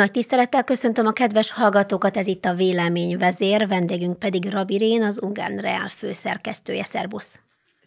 Nagy tisztelettel köszöntöm a kedves hallgatókat, ez itt a Vélemény vezér, vendégünk pedig Rabirén, az Ungern Real főszerkesztője. Szerbusz!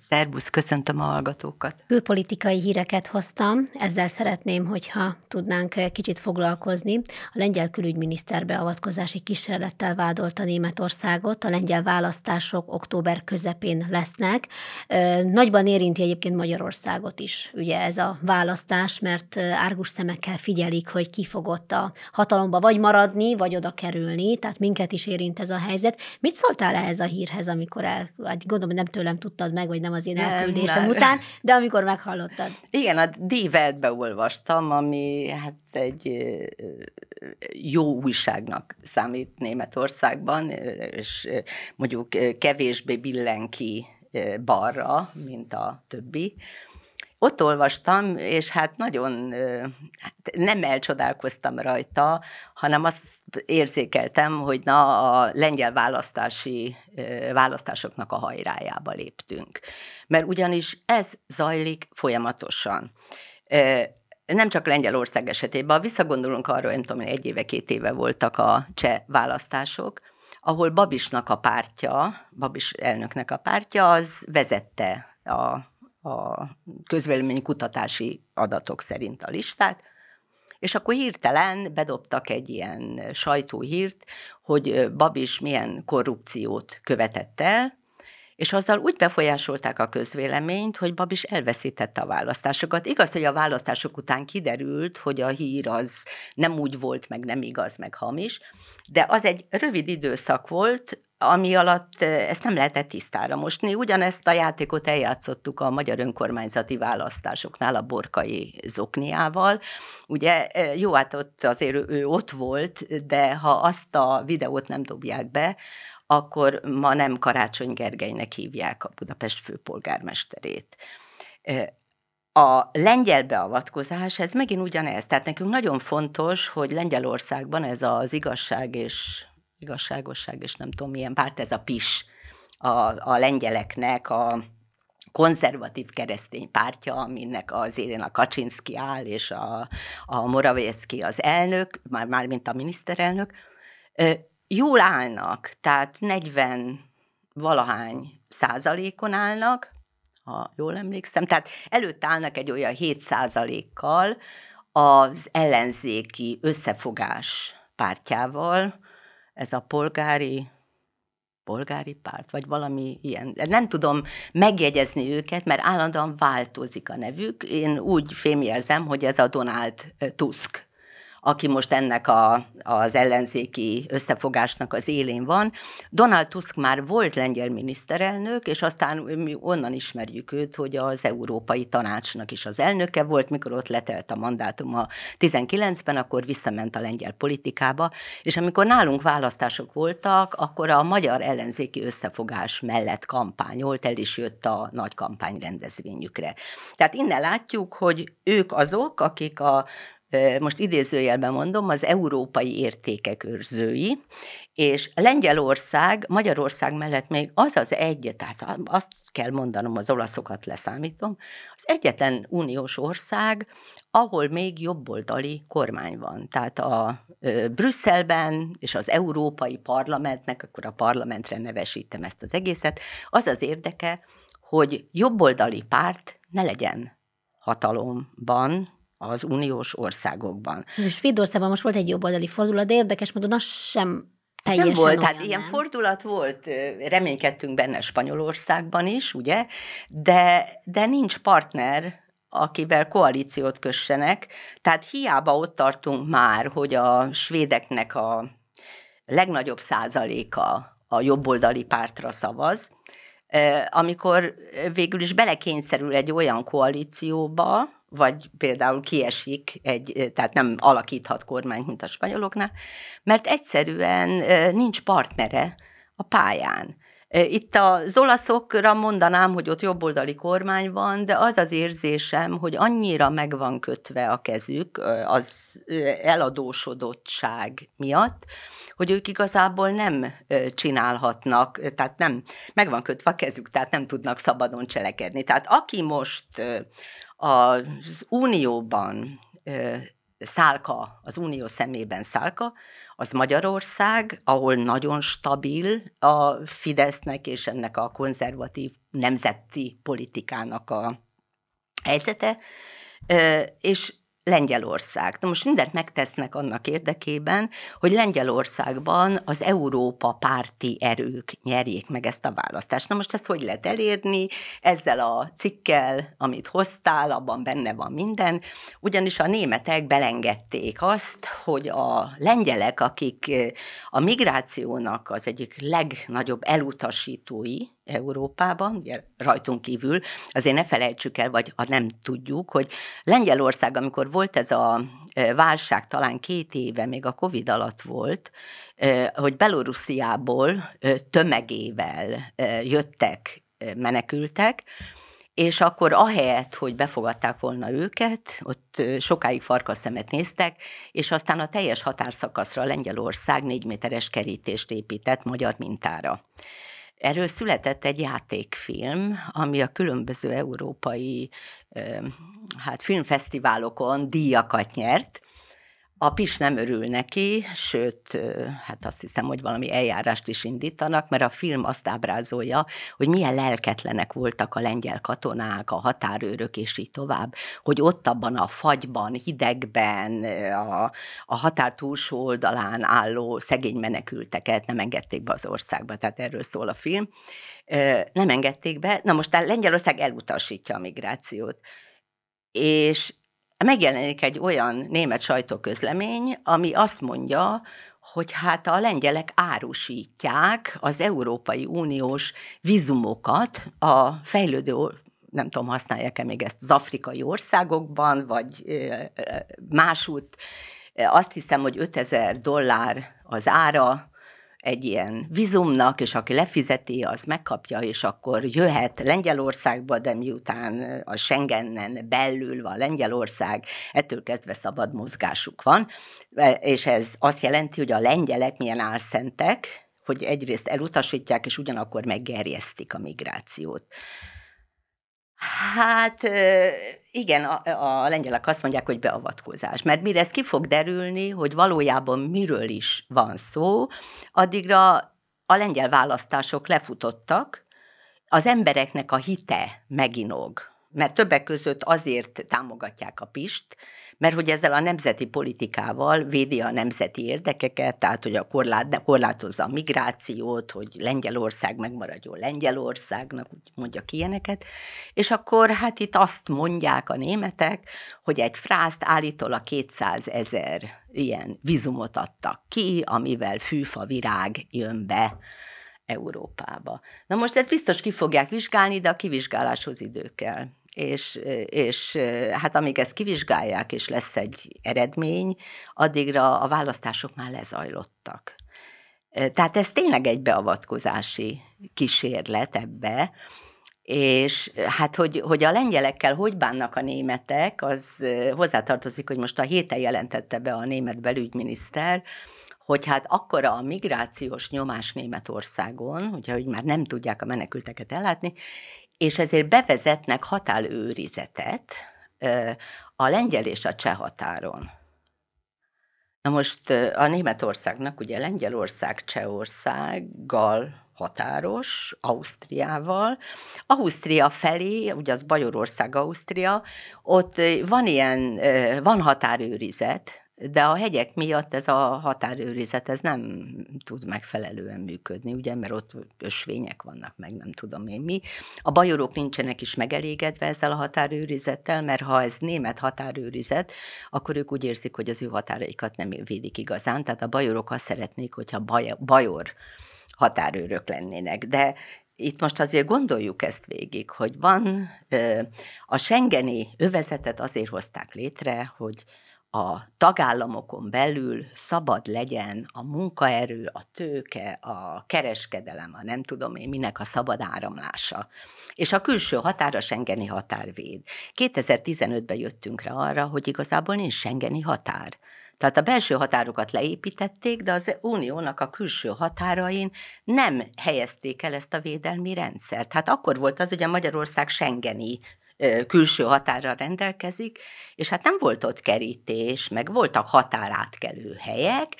Szerbusz, köszöntöm a hallgatókat. Külpolitikai híreket hoztam, ezzel szeretném, hogyha tudnánk eh, kicsit foglalkozni. A lengyel külügyminiszter beavatkozási kísérlettel vádolta Németországot, a lengyel választások október közepén lesznek. Eh, nagyban érinti egyébként Magyarországot is, ugye ez a választás, mert eh, árgus szemekkel figyelik, hogy ki fogott a hatalomba vagy maradni, vagy oda kerülni, tehát minket is érint ez a helyzet. Mit szóltál ehhez a hírhez, amikor el, hát gondolom, nem tőlem tudtad meg, vagy nem nem az én elküldésem nem. után, de amikor meghallottad. Igen, a d olvastam, ami hát egy jó újságnak számít Németországban, és mondjuk kevésbé billen ki balra, mint a többi ott olvastam, és hát nagyon hát nem elcsodálkoztam rajta, hanem azt érzékeltem, hogy na, a lengyel választási választásoknak a hajrájába léptünk. Mert ugyanis ez zajlik folyamatosan nem csak Lengyelország esetében, ha visszagondolunk arra, nem tudom, egy éve, két éve voltak a cseh választások, ahol Babisnak a pártja, Babis elnöknek a pártja, az vezette a a közvéleménykutatási adatok szerint a listát, és akkor hirtelen bedobtak egy ilyen sajtóhírt, hogy Babis milyen korrupciót követett el, és azzal úgy befolyásolták a közvéleményt, hogy Babis elveszítette a választásokat. Igaz, hogy a választások után kiderült, hogy a hír az nem úgy volt, meg nem igaz, meg hamis, de az egy rövid időszak volt, ami alatt ezt nem lehetett tisztára mosni. Ugyanezt a játékot eljátszottuk a magyar önkormányzati választásoknál a borkai zokniával. Ugye jó, hát ott azért ő ott volt, de ha azt a videót nem dobják be, akkor ma nem Karácsony Gergelynek hívják a Budapest főpolgármesterét. A lengyel beavatkozás, ez megint ugyanez. Tehát nekünk nagyon fontos, hogy Lengyelországban ez az igazság és igazságosság, és nem tudom milyen párt, ez a PIS, a, a lengyeleknek a konzervatív keresztény pártja, aminek az élén a Kaczynszki áll, és a, a Moravészki az elnök, már, már mint a miniszterelnök, jól állnak, tehát 40 valahány százalékon állnak, ha jól emlékszem, tehát előtt állnak egy olyan 7 százalékkal az ellenzéki összefogás pártjával, ez a polgári polgári párt, vagy valami ilyen. Nem tudom megjegyezni őket, mert állandóan változik a nevük. Én úgy fémjelzem, hogy ez a Donald Tusk aki most ennek a, az ellenzéki összefogásnak az élén van. Donald Tusk már volt lengyel miniszterelnök, és aztán mi onnan ismerjük őt, hogy az Európai Tanácsnak is az elnöke volt, mikor ott letelt a mandátum a 19-ben, akkor visszament a lengyel politikába, és amikor nálunk választások voltak, akkor a magyar ellenzéki összefogás mellett kampányolt, el is jött a nagy kampány rendezvényükre. Tehát innen látjuk, hogy ők azok, akik a most idézőjelben mondom, az európai értékek őrzői, és Lengyelország, Magyarország mellett még az az egy, tehát azt kell mondanom, az olaszokat leszámítom, az egyetlen uniós ország, ahol még jobboldali kormány van. Tehát a Brüsszelben és az Európai Parlamentnek, akkor a parlamentre nevesítem ezt az egészet, az az érdeke, hogy jobboldali párt ne legyen hatalomban, az uniós országokban. És Svédországban most volt egy jobboldali fordulat, de érdekes módon az sem teljesen Nem volt, hát ilyen fordulat volt, reménykedtünk benne Spanyolországban is, ugye, de, de nincs partner, akivel koalíciót kössenek, tehát hiába ott tartunk már, hogy a svédeknek a legnagyobb százaléka a jobboldali pártra szavaz, amikor végül is belekényszerül egy olyan koalícióba, vagy például kiesik, egy, tehát nem alakíthat kormányt, mint a spanyoloknál, mert egyszerűen nincs partnere a pályán. Itt az olaszokra mondanám, hogy ott jobboldali kormány van, de az az érzésem, hogy annyira meg van kötve a kezük az eladósodottság miatt, hogy ők igazából nem csinálhatnak, tehát nem, meg van kötve a kezük, tehát nem tudnak szabadon cselekedni. Tehát aki most az Unióban szálka, az Unió szemében szálka, az Magyarország, ahol nagyon stabil a Fidesznek és ennek a konzervatív nemzeti politikának a helyzete, és Lengyelország. Na most mindent megtesznek annak érdekében, hogy Lengyelországban az Európa párti erők nyerjék meg ezt a választást. Na most ezt hogy lehet elérni? Ezzel a cikkel, amit hoztál, abban benne van minden, ugyanis a németek belengedték azt, hogy a lengyelek, akik eh, a migrációnak az egyik legnagyobb elutasítói, Európában, ugye rajtunk kívül, azért ne felejtsük el, vagy ha nem tudjuk, hogy Lengyelország, amikor volt ez a e, válság, talán két éve, még a Covid alatt volt, e, hogy Belorussziából e, tömegével jöttek menekültek, és akkor ahelyett, hogy befogadták volna őket, ott sokáig farkas szemet néztek, és aztán a teljes határszakaszra Lengyelország négy méteres kerítést épített magyar mintára. Erről született egy játékfilm, ami a különböző európai hát filmfesztiválokon díjakat nyert, a PIS nem örül neki, sőt, hát azt hiszem, hogy valami eljárást is indítanak, mert a film azt ábrázolja, hogy milyen lelketlenek voltak a lengyel katonák, a határőrök és így tovább, hogy ott abban a fagyban, hidegben, a, a határ túlsó oldalán álló szegény menekülteket nem engedték be az országba, tehát erről szól a film. Nem engedték be, na most Lengyelország elutasítja a migrációt. És megjelenik egy olyan német sajtóközlemény, ami azt mondja, hogy hát a lengyelek árusítják az Európai Uniós vizumokat a fejlődő nem tudom, használják-e még ezt az afrikai országokban, vagy másút. Azt hiszem, hogy 5000 dollár az ára egy ilyen vizumnak, és aki lefizeti, az megkapja, és akkor jöhet Lengyelországba, de miután a Schengenen belül van Lengyelország, ettől kezdve szabad mozgásuk van, e, és ez azt jelenti, hogy a lengyelek milyen álszentek, hogy egyrészt elutasítják, és ugyanakkor meggerjesztik a migrációt. Hát igen, a, a lengyelek azt mondják, hogy beavatkozás, mert mire ez ki fog derülni, hogy valójában miről is van szó, addigra a lengyel választások lefutottak, az embereknek a hite meginog, mert többek között azért támogatják a Pist, mert hogy ezzel a nemzeti politikával védi a nemzeti érdekeket, tehát hogy a korlát, korlátozza a migrációt, hogy Lengyelország megmaradjon Lengyelországnak, úgy ki ilyeneket, és akkor hát itt azt mondják a németek, hogy egy frászt a 200 ezer ilyen vizumot adtak ki, amivel fűfa virág jön be Európába. Na most ezt biztos ki fogják vizsgálni, de a kivizsgáláshoz idő kell és, és hát amíg ezt kivizsgálják, és lesz egy eredmény, addigra a választások már lezajlottak. Tehát ez tényleg egy beavatkozási kísérlet ebbe, és hát, hogy, hogy a lengyelekkel hogy bánnak a németek, az hozzátartozik, hogy most a héten jelentette be a német belügyminiszter, hogy hát akkora a migrációs nyomás Németországon, hogyha hogy már nem tudják a menekülteket ellátni, és ezért bevezetnek határőrizetet a lengyel és a cseh határon. Na most a Németországnak, ugye Lengyelország Csehországgal határos, Ausztriával. Ausztria felé, ugye az Bajorország Ausztria, ott van ilyen, van határőrizet, de a hegyek miatt ez a határőrizet ez nem tud megfelelően működni, ugye, mert ott ösvények vannak, meg nem tudom én mi. A bajorok nincsenek is megelégedve ezzel a határőrizettel, mert ha ez német határőrizet, akkor ők úgy érzik, hogy az ő határaikat nem védik igazán, tehát a bajorok azt szeretnék, hogyha baj, bajor határőrök lennének, de itt most azért gondoljuk ezt végig, hogy van a Schengeni övezetet azért hozták létre, hogy a tagállamokon belül szabad legyen a munkaerő, a tőke, a kereskedelem, a nem tudom én minek a szabad áramlása. És a külső határ a Schengeni határvéd. 2015-ben jöttünk rá arra, hogy igazából nincs Schengeni határ. Tehát a belső határokat leépítették, de az uniónak a külső határain nem helyezték el ezt a védelmi rendszert. Hát akkor volt az, hogy a Magyarország Schengeni külső határa rendelkezik, és hát nem volt ott kerítés, meg voltak határátkelő helyek,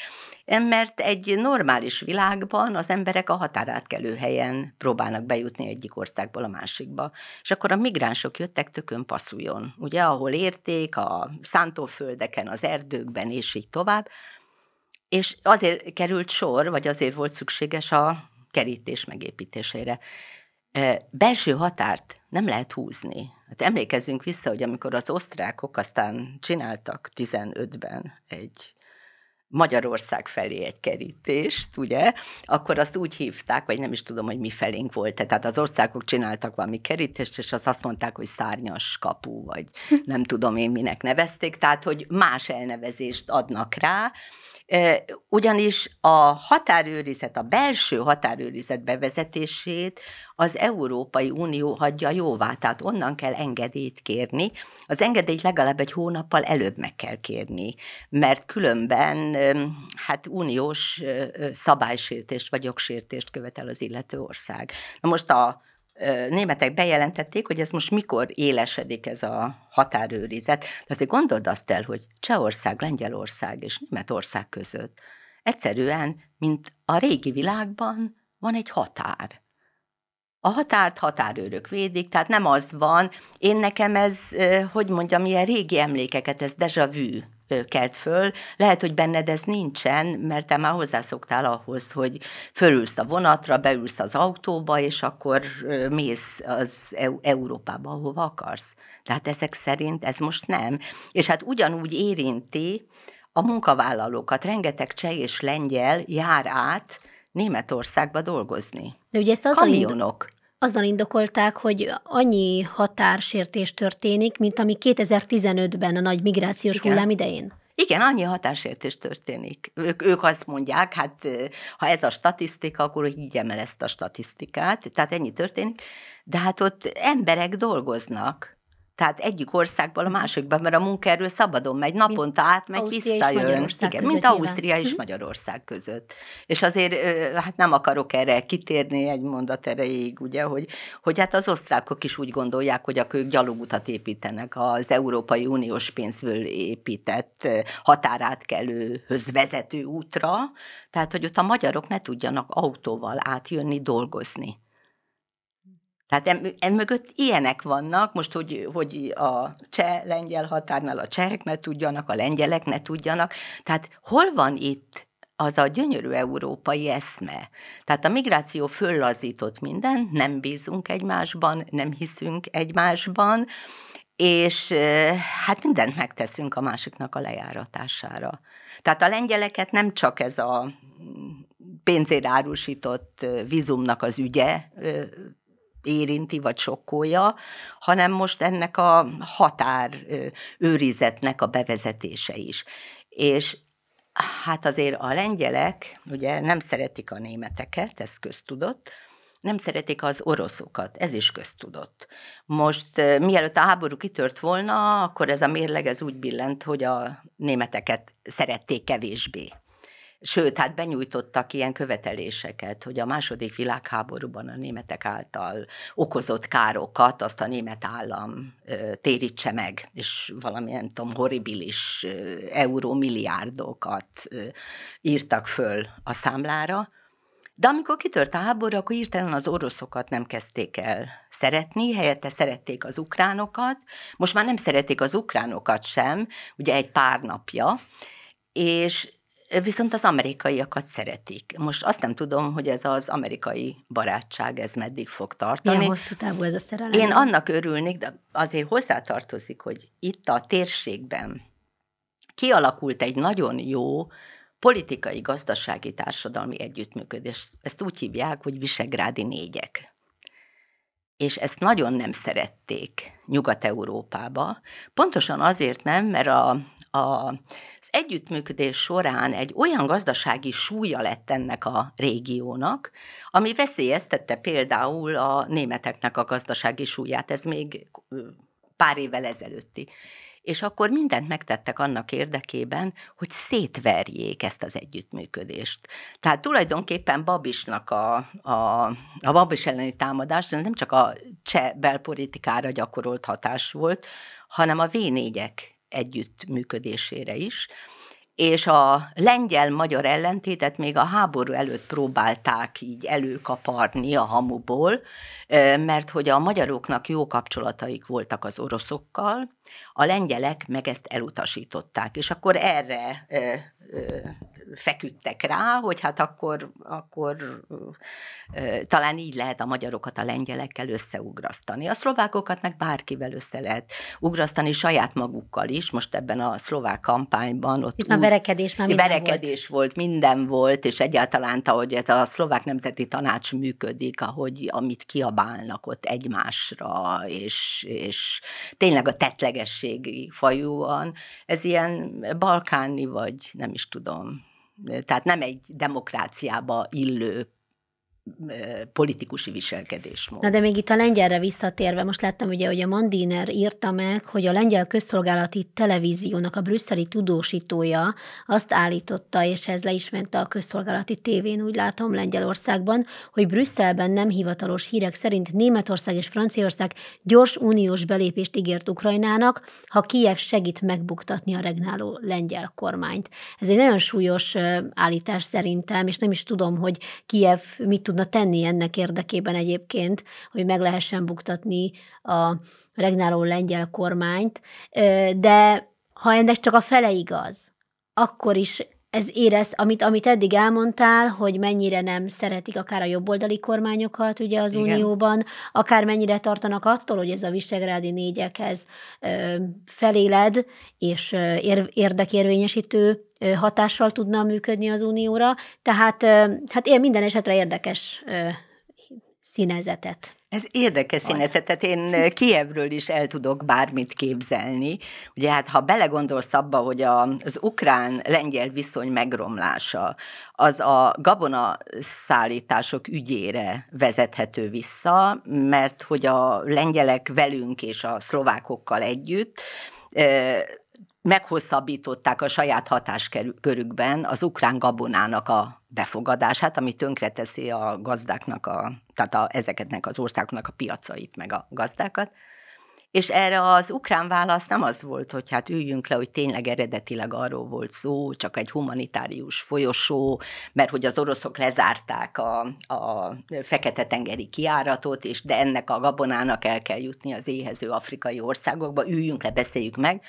mert egy normális világban az emberek a határátkelő helyen próbálnak bejutni egyik országból a másikba. És akkor a migránsok jöttek tökön passzuljon, ugye, ahol érték, a szántóföldeken, az erdőkben, és így tovább. És azért került sor, vagy azért volt szükséges a kerítés megépítésére. Belső határt nem lehet húzni Hát emlékezzünk vissza, hogy amikor az osztrákok aztán csináltak 15-ben egy Magyarország felé egy kerítést, ugye, akkor azt úgy hívták, vagy nem is tudom, hogy mi felénk volt -e. Tehát az országok csináltak valami kerítést, és azt, azt mondták, hogy szárnyas kapu, vagy hm. nem tudom én minek nevezték, tehát hogy más elnevezést adnak rá, ugyanis a határőrizet, a belső határőrizet bevezetését az Európai Unió hagyja jóvá, tehát onnan kell engedélyt kérni. Az engedélyt legalább egy hónappal előbb meg kell kérni, mert különben hát uniós szabálysértést vagy jogsértést követel az illető ország. Na most a németek bejelentették, hogy ez most mikor élesedik ez a határőrizet. De azért gondold azt el, hogy Csehország, Lengyelország és Németország között egyszerűen, mint a régi világban van egy határ. A határt határőrök védik, tehát nem az van. Én nekem ez, hogy mondjam, ilyen régi emlékeket, ez deja vu kelt föl. Lehet, hogy benned ez nincsen, mert te már hozzászoktál ahhoz, hogy fölülsz a vonatra, beülsz az autóba, és akkor mész az Európába, ahova akarsz. Tehát ezek szerint ez most nem. És hát ugyanúgy érinti a munkavállalókat. Rengeteg cseh és lengyel jár át Németországba dolgozni. De ugye ezt az Kamionok azzal indokolták, hogy annyi határsértés történik, mint ami 2015-ben a nagy migrációs Igen. hullám idején. Igen, annyi határsértés történik. Ők, ők azt mondják, hát ha ez a statisztika, akkor higgyem el ezt a statisztikát, tehát ennyi történik. De hát ott emberek dolgoznak, tehát egyik országból a másikban, mert a munkaerő szabadon megy, naponta átmegy, Ausztria visszajön. Igen, mint Ausztria és mhm. Magyarország között. És azért hát nem akarok erre kitérni egy mondat erejéig, ugye, hogy, hogy hát az osztrákok is úgy gondolják, hogy akkor ők gyalogutat építenek az Európai Uniós pénzből épített határátkelőhöz vezető útra, tehát hogy ott a magyarok ne tudjanak autóval átjönni dolgozni. Tehát emögött ilyenek vannak, most, hogy, hogy a cseh-lengyel határnál a csehek ne tudjanak, a lengyelek ne tudjanak. Tehát hol van itt az a gyönyörű európai eszme. Tehát a migráció föllazított minden, nem bízunk egymásban, nem hiszünk egymásban, és hát mindent megteszünk a másiknak a lejáratására. Tehát a lengyeleket nem csak ez a mm, pénzért árusított vízumnak az ügye érinti vagy sokkolja, hanem most ennek a határ őrizetnek a bevezetése is. És hát azért a lengyelek ugye nem szeretik a németeket, ez köztudott, nem szeretik az oroszokat, ez is köztudott. Most mielőtt a háború kitört volna, akkor ez a mérleg ez úgy billent, hogy a németeket szerették kevésbé. Sőt, hát benyújtottak ilyen követeléseket, hogy a második világháborúban a németek által okozott károkat azt a német állam ö, térítse meg, és valamilyen, tudom, horribilis eurómilliárdokat írtak föl a számlára. De amikor kitört a háború, akkor írtelen az oroszokat nem kezdték el szeretni, helyette szerették az ukránokat, most már nem szerették az ukránokat sem, ugye egy pár napja, és viszont az amerikaiakat szeretik. Most azt nem tudom, hogy ez az amerikai barátság, ez meddig fog tartani. Milyen hosszú távú ez a szerelem? Én annak örülnék, de azért hozzátartozik, hogy itt a térségben kialakult egy nagyon jó politikai, gazdasági, társadalmi együttműködés. Ezt úgy hívják, hogy visegrádi négyek és ezt nagyon nem szerették Nyugat-Európába. Pontosan azért nem, mert a, az együttműködés során egy olyan gazdasági súlya lett ennek a régiónak, ami veszélyeztette például a németeknek a gazdasági súlyát, ez még pár évvel ezelőtti. És akkor mindent megtettek annak érdekében, hogy szétverjék ezt az együttműködést. Tehát tulajdonképpen Babisnak a, a, a Babis elleni támadás nem csak a cseh belpolitikára gyakorolt hatás volt, hanem a v együttműködésére is, és a lengyel-magyar ellentétet még a háború előtt próbálták így előkaparni a hamuból, mert hogy a magyaroknak jó kapcsolataik voltak az oroszokkal, a lengyelek meg ezt elutasították, és akkor erre feküdtek rá, hogy hát akkor, akkor talán így lehet a magyarokat a lengyelekkel összeugrasztani. A szlovákokat meg bárkivel össze lehet ugrasztani saját magukkal is, most ebben a szlovák kampányban. Ott Itt már verekedés, már minden verekedés volt. volt. minden volt, és egyáltalán, ahogy ez a szlovák nemzeti tanács működik, ahogy amit kiabálnak ott egymásra, és, és tényleg a tetlegességi fajúan, ez ilyen balkáni, vagy nem is tudom, tehát nem egy demokráciába illő politikusi viselkedésmód. Na de még itt a lengyelre visszatérve, most láttam ugye, hogy a Mandiner írta meg, hogy a lengyel közszolgálati televíziónak a brüsszeli tudósítója azt állította, és ez le is ment a közszolgálati tévén, úgy látom Lengyelországban, hogy Brüsszelben nem hivatalos hírek szerint Németország és Franciaország gyors uniós belépést ígért Ukrajnának, ha Kijev segít megbuktatni a regnáló lengyel kormányt. Ez egy nagyon súlyos állítás szerintem, és nem is tudom, hogy Kijev mit tud tudna tenni ennek érdekében egyébként, hogy meg lehessen buktatni a regnáló lengyel kormányt, de ha ennek csak a fele igaz, akkor is ez érez, amit, amit eddig elmondtál, hogy mennyire nem szeretik akár a jobboldali kormányokat ugye az Igen. Unióban, akár mennyire tartanak attól, hogy ez a visegrádi négyekhez ö, feléled és ö, érdekérvényesítő hatással tudna működni az unióra. Tehát hát én minden esetre érdekes színezetet. Ez érdekes színezetet, én Kievről is el tudok bármit képzelni. Ugye hát ha belegondolsz abba, hogy a, az ukrán-lengyel viszony megromlása, az a gabona szállítások ügyére vezethető vissza, mert hogy a lengyelek velünk és a szlovákokkal együtt meghosszabbították a saját hatáskörükben az ukrán gabonának a befogadását, ami tönkreteszi a gazdáknak, a, tehát a, ezeketnek az országoknak a piacait, meg a gazdákat. És erre az ukrán válasz nem az volt, hogy hát üljünk le, hogy tényleg eredetileg arról volt szó, csak egy humanitárius folyosó, mert hogy az oroszok lezárták a, a Fekete-tengeri kiáratot, és de ennek a gabonának el kell jutni az éhező afrikai országokba, üljünk le, beszéljük meg,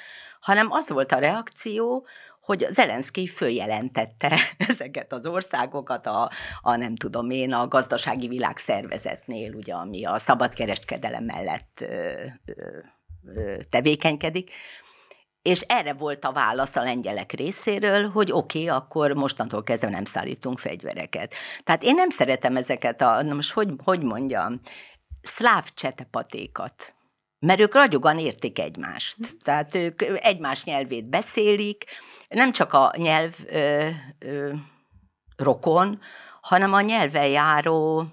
hanem az volt a reakció, hogy Zelenszky följelentette ezeket az országokat a, a nem tudom én, a gazdasági világszervezetnél, ugye, ami a szabadkereskedelem mellett ö, ö, ö, tevékenykedik, és erre volt a válasz a lengyelek részéről, hogy oké, okay, akkor mostantól kezdve nem szállítunk fegyvereket. Tehát én nem szeretem ezeket a, na most hogy, hogy mondjam, szláv csetepatékat mert ők ragyogan értik egymást. Mhm. Tehát ők egymás nyelvét beszélik, nem csak a nyelv ö, ö, rokon, hanem a nyelven járó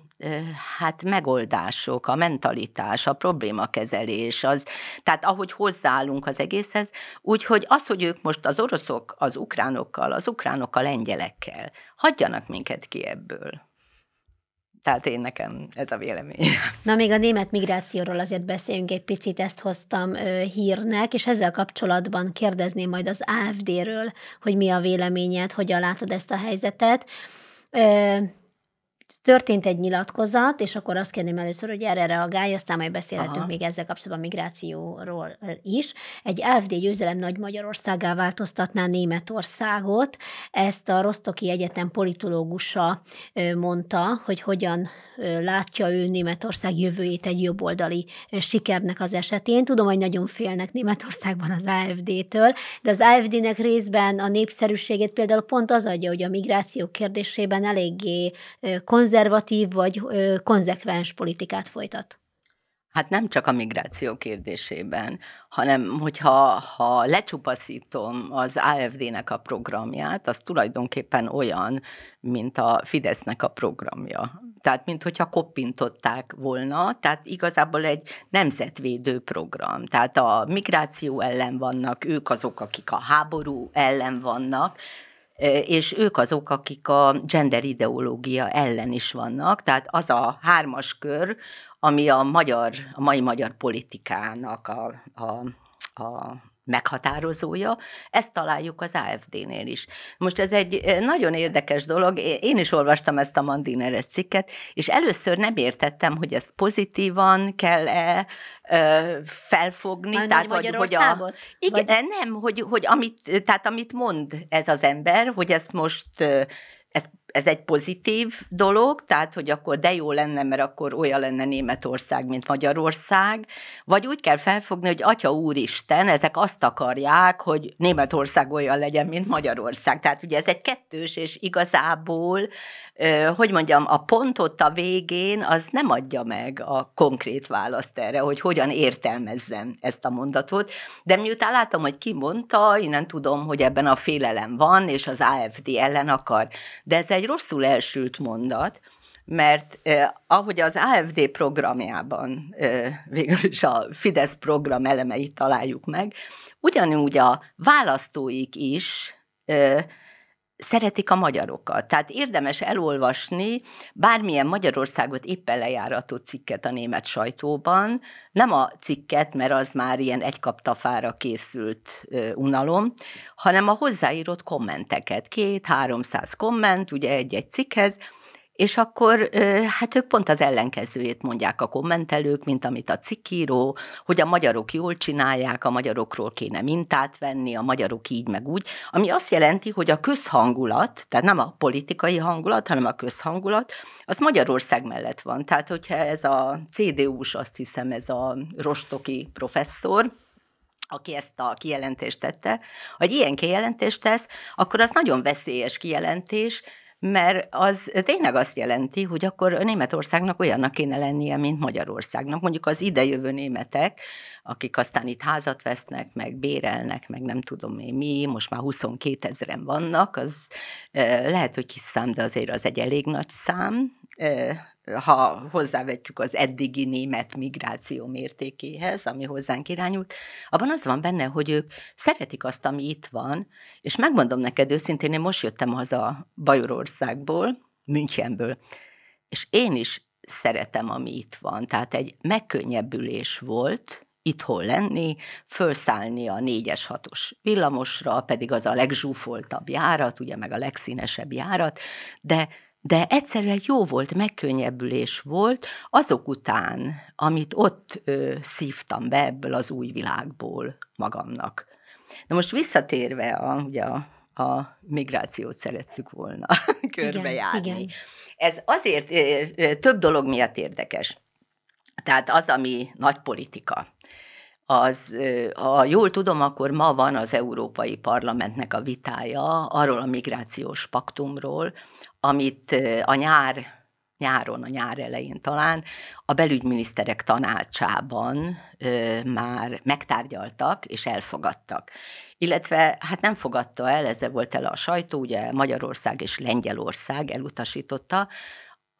hát megoldások, a mentalitás, a problémakezelés, az, tehát ahogy hozzáállunk az egészhez, úgyhogy az, hogy ők most az oroszok az ukránokkal, az ukránok a lengyelekkel, hagyjanak minket ki ebből. Tehát én nekem ez a vélemény. Na, még a német migrációról azért beszéljünk egy picit, ezt hoztam ö, hírnek, és ezzel kapcsolatban kérdezném majd az AFD-ről, hogy mi a véleményed, hogyan látod ezt a helyzetet. Ö, történt egy nyilatkozat, és akkor azt kérném először, hogy erre reagálj, aztán majd beszélhetünk Aha. még ezzel kapcsolatban migrációról is. Egy AFD győzelem Nagy Magyarországá változtatná Németországot. Ezt a Rostoki Egyetem politológusa mondta, hogy hogyan látja ő Németország jövőjét egy jobboldali sikernek az esetén. Tudom, hogy nagyon félnek Németországban az AFD-től, de az AFD-nek részben a népszerűségét például pont az adja, hogy a migráció kérdésében eléggé kon- konzervatív vagy konzekvens politikát folytat? Hát nem csak a migráció kérdésében, hanem hogyha ha lecsupaszítom az AFD-nek a programját, az tulajdonképpen olyan, mint a Fidesznek a programja. Tehát, mint hogyha koppintották volna, tehát igazából egy nemzetvédő program. Tehát a migráció ellen vannak, ők azok, akik a háború ellen vannak, és ők azok, akik a gender ideológia ellen is vannak, tehát az a hármas kör, ami a magyar, a mai magyar politikának a, a, a meghatározója, ezt találjuk az AFD-nél is. Most ez egy eh, nagyon érdekes dolog, én is olvastam ezt a Mandineres cikket, és először nem értettem, hogy ez pozitívan kell-e felfogni, Már tehát hogy, hogy a... Igen, Vagy... nem, hogy, hogy amit, tehát amit mond ez az ember, hogy ezt most ez egy pozitív dolog, tehát hogy akkor de jó lenne, mert akkor olyan lenne Németország, mint Magyarország, vagy úgy kell felfogni, hogy Atya Úristen, ezek azt akarják, hogy Németország olyan legyen, mint Magyarország. Tehát ugye ez egy kettős, és igazából, hogy mondjam, a pontot a végén az nem adja meg a konkrét választ erre, hogy hogyan értelmezzem ezt a mondatot. De miután látom, hogy ki mondta, innen tudom, hogy ebben a félelem van, és az AFD ellen akar. De ez egy egy rosszul elsült mondat, mert eh, ahogy az AFD programjában eh, végül is a Fidesz program elemeit találjuk meg, ugyanúgy a választóik is eh, szeretik a magyarokat. Tehát érdemes elolvasni bármilyen Magyarországot éppen lejárató cikket a német sajtóban, nem a cikket, mert az már ilyen egykaptafára készült ö, unalom, hanem a hozzáírott kommenteket, két-háromszáz komment, ugye egy-egy cikkhez, és akkor hát ők pont az ellenkezőjét mondják a kommentelők, mint amit a cikkíró, hogy a magyarok jól csinálják, a magyarokról kéne mintát venni, a magyarok így meg úgy, ami azt jelenti, hogy a közhangulat, tehát nem a politikai hangulat, hanem a közhangulat, az Magyarország mellett van. Tehát, hogyha ez a CDU-s, azt hiszem, ez a rostoki professzor, aki ezt a kijelentést tette, hogy ilyen kijelentést tesz, akkor az nagyon veszélyes kijelentés, mert az tényleg azt jelenti, hogy akkor Németországnak olyannak kéne lennie, mint Magyarországnak. Mondjuk az idejövő németek, akik aztán itt házat vesznek, meg bérelnek, meg nem tudom én mi, most már 22 ezeren vannak, az eh, lehet, hogy kis szám, de azért az egy elég nagy szám, eh, ha hozzávetjük az eddigi német migráció mértékéhez, ami hozzánk irányult, abban az van benne, hogy ők szeretik azt, ami itt van, és megmondom neked őszintén, én most jöttem haza Bajorországból, Münchenből, és én is szeretem, ami itt van. Tehát egy megkönnyebbülés volt, itthon lenni, felszállni a négyes hatos villamosra, pedig az a legzsúfoltabb járat, ugye meg a legszínesebb járat, de de egyszerűen jó volt, megkönnyebbülés volt azok után, amit ott ö, szívtam be ebből az új világból magamnak. Na most visszatérve a, ugye a, a migrációt szerettük volna körbejárni. Igen, igen. Ez azért ö, ö, több dolog miatt érdekes. Tehát az, ami nagy politika az, ha jól tudom, akkor ma van az Európai Parlamentnek a vitája arról a migrációs paktumról, amit a nyár, nyáron, a nyár elején talán a belügyminiszterek tanácsában ö, már megtárgyaltak és elfogadtak. Illetve hát nem fogadta el, ezzel volt el a sajtó, ugye Magyarország és Lengyelország elutasította,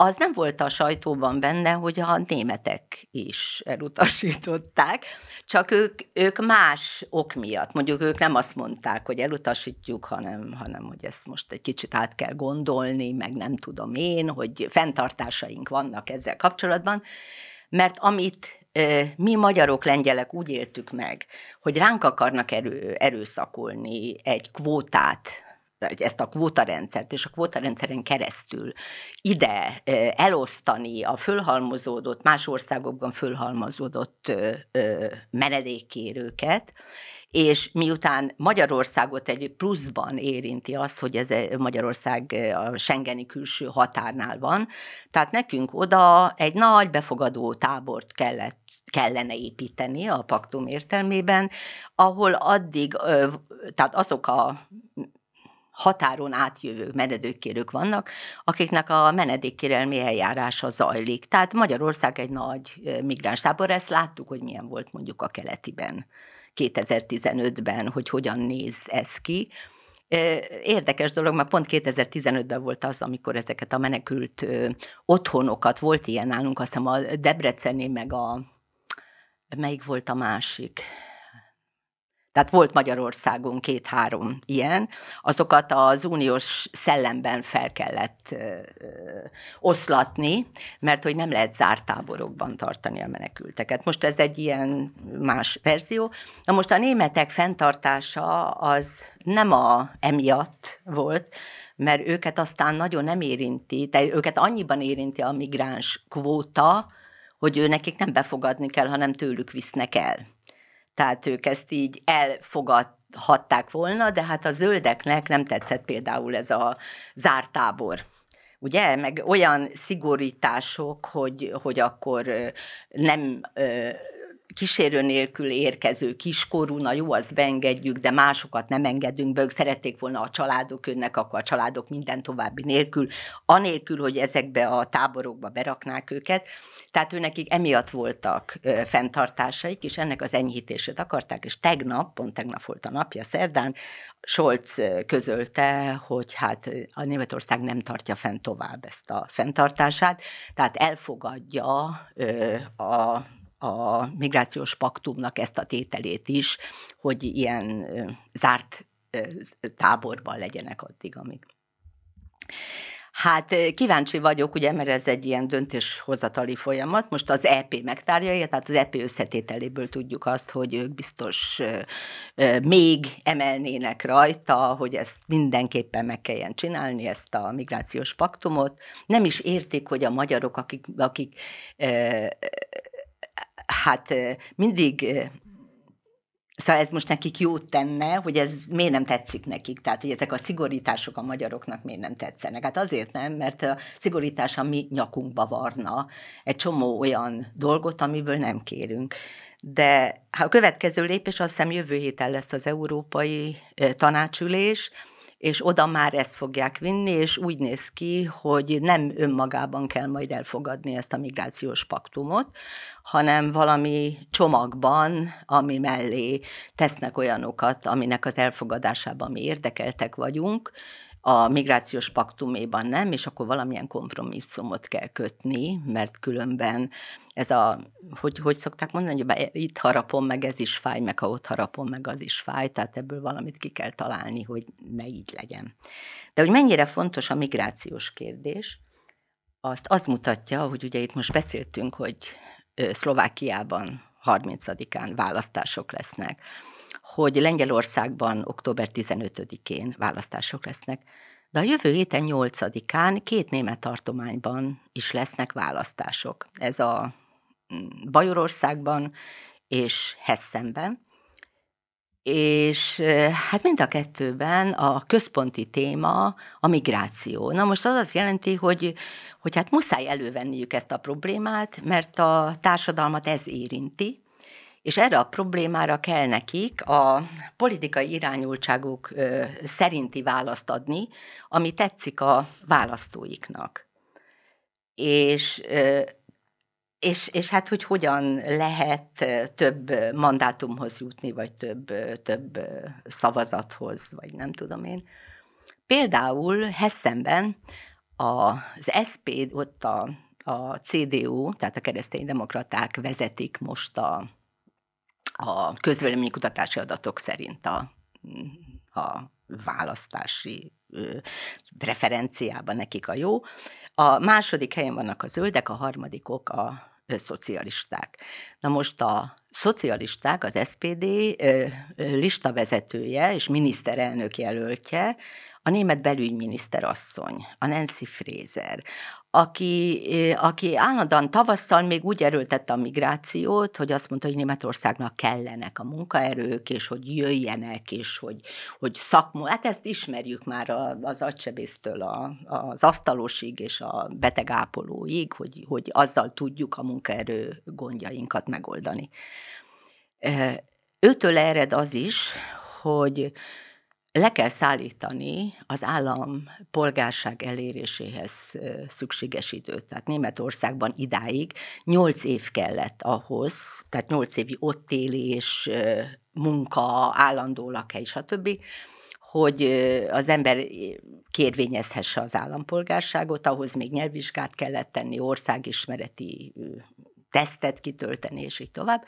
az nem volt a sajtóban benne, hogy a németek is elutasították, csak ők, ők más ok miatt. Mondjuk ők nem azt mondták, hogy elutasítjuk, hanem, hanem hogy ezt most egy kicsit át kell gondolni, meg nem tudom én, hogy fenntartásaink vannak ezzel kapcsolatban, mert amit mi magyarok, lengyelek úgy éltük meg, hogy ránk akarnak erő, erőszakolni egy kvótát, ezt a kvótarendszert és a kvótarendszeren keresztül ide elosztani a fölhalmozódott, más országokban fölhalmozódott menedékkérőket, és miután Magyarországot egy pluszban érinti az, hogy ez Magyarország a Schengeni külső határnál van, tehát nekünk oda egy nagy befogadó tábort kellett kellene építeni a paktum értelmében, ahol addig, tehát azok a határon átjövő menedékkérők vannak, akiknek a menedékkérelmi eljárása zajlik. Tehát Magyarország egy nagy migránstábor, ezt láttuk, hogy milyen volt mondjuk a keletiben 2015-ben, hogy hogyan néz ez ki. Érdekes dolog, mert pont 2015-ben volt az, amikor ezeket a menekült otthonokat, volt ilyen nálunk, azt hiszem a Debrecené, meg a melyik volt a másik? tehát volt Magyarországon két-három ilyen, azokat az uniós szellemben fel kellett ö, oszlatni, mert hogy nem lehet zárt táborokban tartani a menekülteket. Most ez egy ilyen más verzió. Na most a németek fenntartása az nem a emiatt volt, mert őket aztán nagyon nem érinti, tehát őket annyiban érinti a migráns kvóta, hogy ő nekik nem befogadni kell, hanem tőlük visznek el tehát ők ezt így elfogadhatták volna, de hát a zöldeknek nem tetszett például ez a zárt tábor ugye, meg olyan szigorítások, hogy, hogy akkor nem kísérő nélkül érkező kiskorú, na jó, azt beengedjük, de másokat nem engedünk be, ők szerették volna a családok önnek, akkor a családok minden további nélkül, anélkül, hogy ezekbe a táborokba beraknák őket. Tehát őnekik emiatt voltak ö, fenntartásaik, és ennek az enyhítését akarták, és tegnap, pont tegnap volt a napja, szerdán, Scholz közölte, hogy hát a Németország nem tartja fent tovább ezt a fenntartását, tehát elfogadja ö, a a migrációs paktumnak ezt a tételét is, hogy ilyen zárt táborban legyenek addig, amíg. Hát kíváncsi vagyok, ugye, mert ez egy ilyen döntéshozatali folyamat. Most az EP megtárja, tehát az EP összetételéből tudjuk azt, hogy ők biztos még emelnének rajta, hogy ezt mindenképpen meg kelljen csinálni, ezt a migrációs paktumot. Nem is értik, hogy a magyarok, akik, akik hát mindig Szóval ez most nekik jót tenne, hogy ez miért nem tetszik nekik, tehát hogy ezek a szigorítások a magyaroknak miért nem tetszenek. Hát azért nem, mert a szigorítás a mi nyakunkba varna egy csomó olyan dolgot, amiből nem kérünk. De a következő lépés azt hiszem jövő héten lesz az Európai Tanácsülés, és oda már ezt fogják vinni, és úgy néz ki, hogy nem önmagában kell majd elfogadni ezt a migrációs paktumot, hanem valami csomagban, ami mellé tesznek olyanokat, aminek az elfogadásában mi érdekeltek vagyunk, a migrációs paktuméban nem, és akkor valamilyen kompromisszumot kell kötni, mert különben ez a, hogy, hogy szokták mondani, hogy itt harapom, meg ez is fáj, meg ha ott harapom, meg az is fáj, tehát ebből valamit ki kell találni, hogy ne így legyen. De hogy mennyire fontos a migrációs kérdés, azt az mutatja, hogy ugye itt most beszéltünk, hogy Szlovákiában 30-án választások lesznek, hogy Lengyelországban október 15-én választások lesznek, de a jövő héten 8-án két német tartományban is lesznek választások. Ez a Bajorországban és Hessenben. És hát mind a kettőben a központi téma a migráció. Na most az azt jelenti, hogy, hogy hát muszáj elővenniük ezt a problémát, mert a társadalmat ez érinti, és erre a problémára kell nekik a politikai irányultságuk szerinti választ adni, ami tetszik a választóiknak. És és, és hát, hogy hogyan lehet több mandátumhoz jutni, vagy több, több szavazathoz, vagy nem tudom én. Például Hessenben az SPD, ott a, a CDU, tehát a kereszténydemokraták vezetik most a, a kutatási adatok szerint a, a választási preferenciában nekik a jó. A második helyen vannak a zöldek, a harmadikok a szocialisták. Na most a szocialisták, az SPD lista vezetője és miniszterelnök jelöltje a német belügyminiszter asszony, a Nancy Fraser, aki, aki állandóan tavasszal még úgy erőltette a migrációt, hogy azt mondta, hogy Németországnak kellenek a munkaerők, és hogy jöjjenek, és hogy, hogy szakmú. Hát ezt ismerjük már az agysebésztől a, az asztalosig és a betegápolóig, hogy, hogy azzal tudjuk a munkaerő gondjainkat megoldani. Őtől ered az is, hogy le kell szállítani az állam polgárság eléréséhez szükséges időt. Tehát Németországban idáig 8 év kellett ahhoz, tehát 8 évi élés, munka, állandó lakhely, stb., hogy az ember kérvényezhesse az állampolgárságot, ahhoz még nyelvvizsgát kellett tenni, országismereti tesztet kitölteni, és így tovább.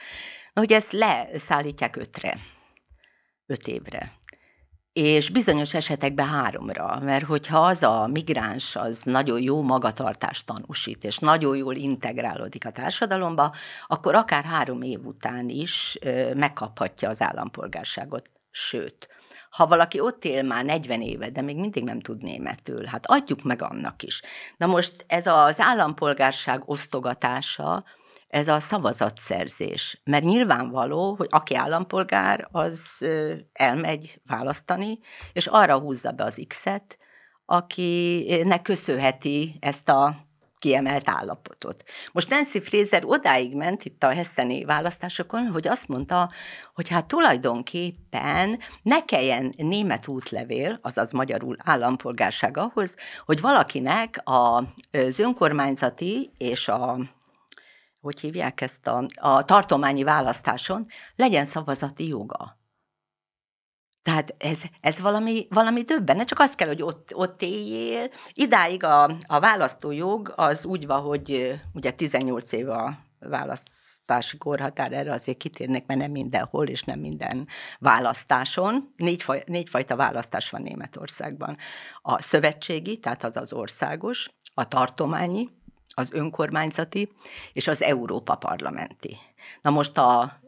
Na, hogy ezt leszállítják ötre, öt évre és bizonyos esetekben háromra, mert hogyha az a migráns az nagyon jó magatartást tanúsít, és nagyon jól integrálódik a társadalomba, akkor akár három év után is megkaphatja az állampolgárságot. Sőt, ha valaki ott él már 40 éve, de még mindig nem tud németül, hát adjuk meg annak is. Na most ez az állampolgárság osztogatása, ez a szavazatszerzés. Mert nyilvánvaló, hogy aki állampolgár, az elmegy választani, és arra húzza be az X-et, akinek köszönheti ezt a kiemelt állapotot. Most Nancy Fraser odáig ment itt a hesseni választásokon, hogy azt mondta, hogy hát tulajdonképpen ne kelljen német útlevél, azaz magyarul állampolgárság ahhoz, hogy valakinek a, az önkormányzati és a hogy hívják ezt a, a tartományi választáson, legyen szavazati joga. Tehát ez, ez valami, valami többen. Ne csak az kell, hogy ott, ott éljél. Idáig a, a választójog az úgy van, hogy ugye 18 év a választási korhatár, erre azért kitérnek, mert nem mindenhol és nem minden választáson. Négy, faj, négy fajta választás van Németországban. A szövetségi, tehát az az országos, a tartományi, az önkormányzati és az Európa parlamenti. Na most a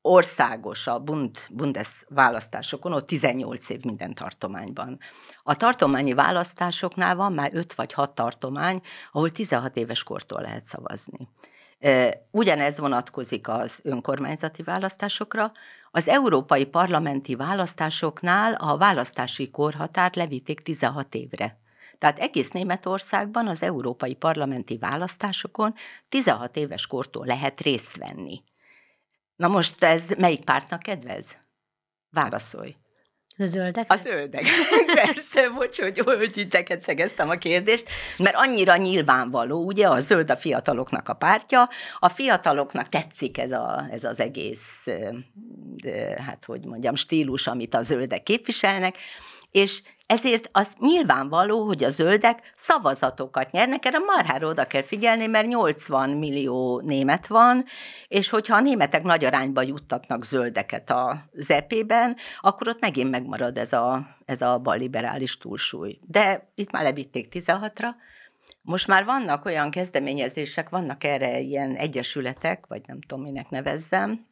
országos, a Bund, Bundes választásokon, ott 18 év minden tartományban. A tartományi választásoknál van már 5 vagy 6 tartomány, ahol 16 éves kortól lehet szavazni. Ugyanez vonatkozik az önkormányzati választásokra. Az európai parlamenti választásoknál a választási korhatár levíték 16 évre. Tehát egész Németországban az európai parlamenti választásokon 16 éves kortól lehet részt venni. Na most ez melyik pártnak kedvez? Válaszolj. A zöldek? A zöldek. Persze, bocs, hogy, hogy titeket szegeztem a kérdést, mert annyira nyilvánvaló, ugye, a zöld a fiataloknak a pártja, a fiataloknak tetszik ez, a, ez az egész, hát hogy mondjam, stílus, amit a zöldek képviselnek, és ezért az nyilvánvaló, hogy a zöldek szavazatokat nyernek, erre marhára oda kell figyelni, mert 80 millió német van, és hogyha a németek nagy arányba juttatnak zöldeket a zepében, akkor ott megint megmarad ez a, ez a balliberális túlsúly. De itt már levitték 16-ra, most már vannak olyan kezdeményezések, vannak erre ilyen egyesületek, vagy nem tudom, minek nevezzem,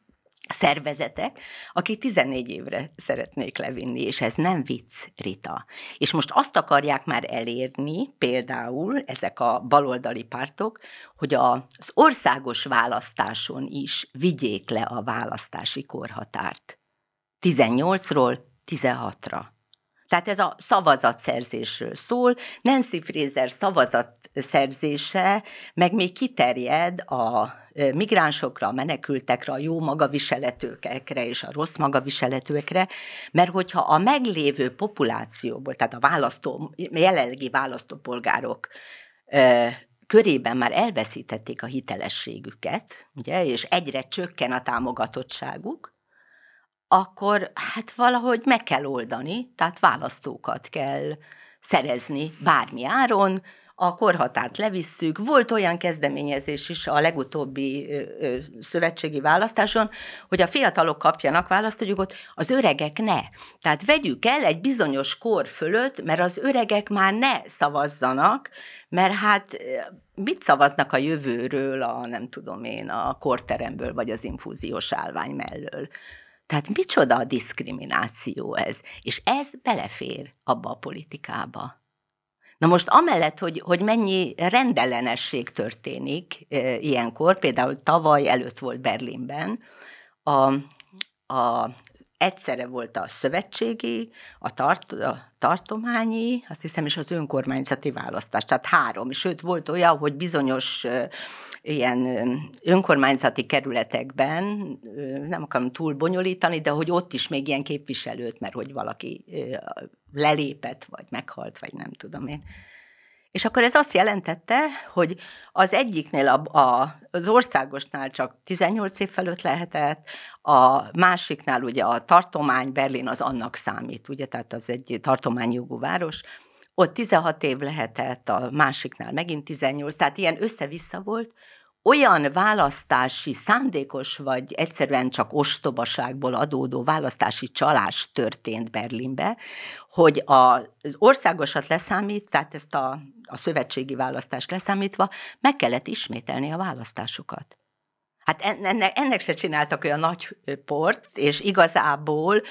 szervezetek, akik 14 évre szeretnék levinni, és ez nem vicc, Rita. És most azt akarják már elérni, például ezek a baloldali pártok, hogy az országos választáson is vigyék le a választási korhatárt. 18-ról 16-ra. Tehát ez a szavazatszerzésről szól. Nancy Fraser szavazatszerzése meg még kiterjed a migránsokra, a menekültekre, a jó magaviseletőkre és a rossz magaviseletőkre, mert hogyha a meglévő populációból, tehát a választó, jelenlegi választópolgárok körében már elveszítették a hitelességüket, ugye, és egyre csökken a támogatottságuk, akkor hát valahogy meg kell oldani, tehát választókat kell szerezni bármi áron, a korhatárt levisszük. Volt olyan kezdeményezés is a legutóbbi ö, ö, szövetségi választáson, hogy a fiatalok kapjanak választójogot, az öregek ne. Tehát vegyük el egy bizonyos kor fölött, mert az öregek már ne szavazzanak, mert hát mit szavaznak a jövőről, a nem tudom én, a korteremből, vagy az infúziós állvány mellől. Tehát micsoda a diszkrimináció ez? És ez belefér abba a politikába. Na most amellett, hogy, hogy mennyi rendellenesség történik e, ilyenkor, például tavaly előtt volt Berlinben, a, a egyszerre volt a szövetségi, a, tart, a tartományi, azt hiszem, és az önkormányzati választás. Tehát három. Sőt, volt olyan, hogy bizonyos ilyen önkormányzati kerületekben, nem akarom túl bonyolítani, de hogy ott is még ilyen képviselőt, mert hogy valaki lelépett, vagy meghalt, vagy nem tudom én. És akkor ez azt jelentette, hogy az egyiknél a, a, az országosnál csak 18 év felett lehetett, a másiknál ugye a tartomány, Berlin az annak számít, ugye, tehát az egy tartományjogú város, ott 16 év lehetett, a másiknál megint 18, tehát ilyen össze-vissza volt, olyan választási, szándékos vagy egyszerűen csak ostobaságból adódó választási csalás történt Berlinbe, hogy az országosat leszámít, tehát ezt a, a szövetségi választást leszámítva, meg kellett ismételni a választásukat. Hát ennek, ennek se csináltak olyan nagy port, és igazából,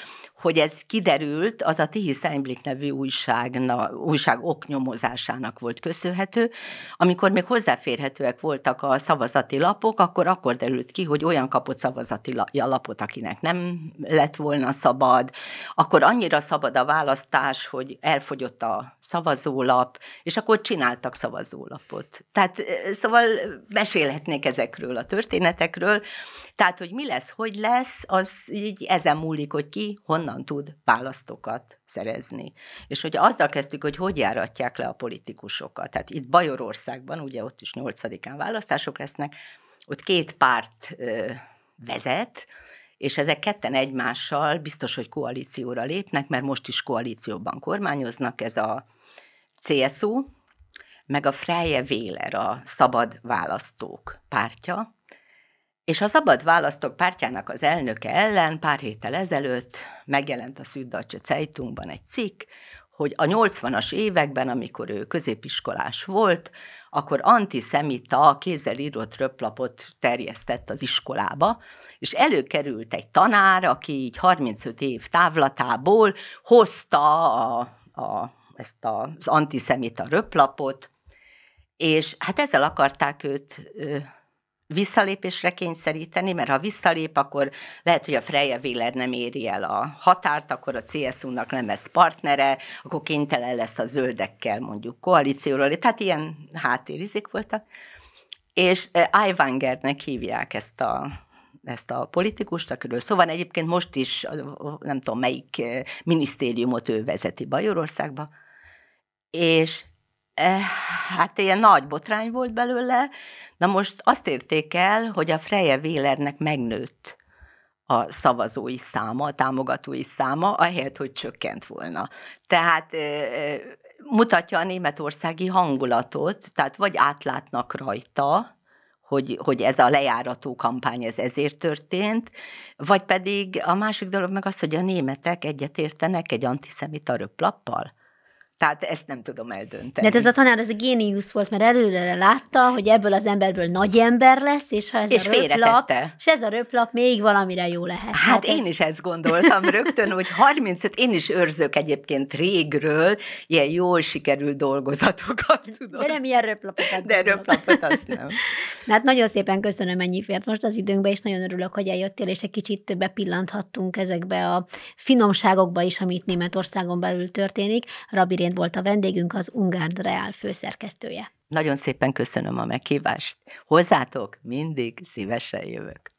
hogy ez kiderült, az a Tihi Szeinblik nevű újságna, újság oknyomozásának volt köszönhető. Amikor még hozzáférhetőek voltak a szavazati lapok, akkor akkor derült ki, hogy olyan kapott szavazati lapot, akinek nem lett volna szabad, akkor annyira szabad a választás, hogy elfogyott a szavazólap, és akkor csináltak szavazólapot. Tehát szóval mesélhetnék ezekről a történet területekről. Tehát, hogy mi lesz, hogy lesz, az így ezen múlik, hogy ki honnan tud választokat szerezni. És hogy azzal kezdtük, hogy hogy járatják le a politikusokat. Tehát itt Bajorországban, ugye ott is 8-án választások lesznek, ott két párt ö, vezet, és ezek ketten egymással biztos, hogy koalícióra lépnek, mert most is koalícióban kormányoznak, ez a CSU, meg a Freie Wähler, a Szabad Választók pártja, és a Szabad választok pártjának az elnöke ellen pár héttel ezelőtt megjelent a Süddeutsche Zeitungban egy cikk, hogy a 80-as években, amikor ő középiskolás volt, akkor antiszemita kézzel írott röplapot terjesztett az iskolába, és előkerült egy tanár, aki így 35 év távlatából hozta a, a, ezt az antiszemita röplapot, és hát ezzel akarták őt visszalépésre kényszeríteni, mert ha visszalép, akkor lehet, hogy a Freya Véler nem éri el a határt, akkor a CSU-nak nem lesz partnere, akkor kénytelen lesz a zöldekkel mondjuk koalícióról. Tehát ilyen háttérizik voltak. És eh, Ivangernek hívják ezt a ezt a politikust, akiről szóval Egyébként most is, nem tudom melyik eh, minisztériumot ő vezeti Bajorországba, és Eh, hát ilyen nagy botrány volt belőle, na most azt érték el, hogy a Freje Vélernek megnőtt a szavazói száma, a támogatói száma, ahelyett, hogy csökkent volna. Tehát mutatja a németországi hangulatot, tehát vagy átlátnak rajta, hogy, hogy ez a lejárató kampány ez ezért történt, vagy pedig a másik dolog meg az, hogy a németek egyetértenek egy antiszemita röplappal. Tehát ezt nem tudom eldönteni. De hát ez a tanár, ez a géniusz volt, mert előre látta, hogy ebből az emberből nagy ember lesz, és ha ez és a röplap, és ez a röplap még valamire jó lehet. Hát, hát én ez... is ezt gondoltam rögtön, hogy 35, én is őrzök egyébként régről ilyen jól sikerült dolgozatokat, Tudom. De nem ilyen röplapokat. De röplapot azt nem. Na, hát nagyon szépen köszönöm ennyi fért most az időnkbe, és nagyon örülök, hogy eljöttél, és egy kicsit bepillanthattunk ezekbe a finomságokba is, amit Németországon belül történik. Rabirén Irén volt a vendégünk, az Ungárd Reál főszerkesztője. Nagyon szépen köszönöm a meghívást. Hozzátok mindig szívesen jövök.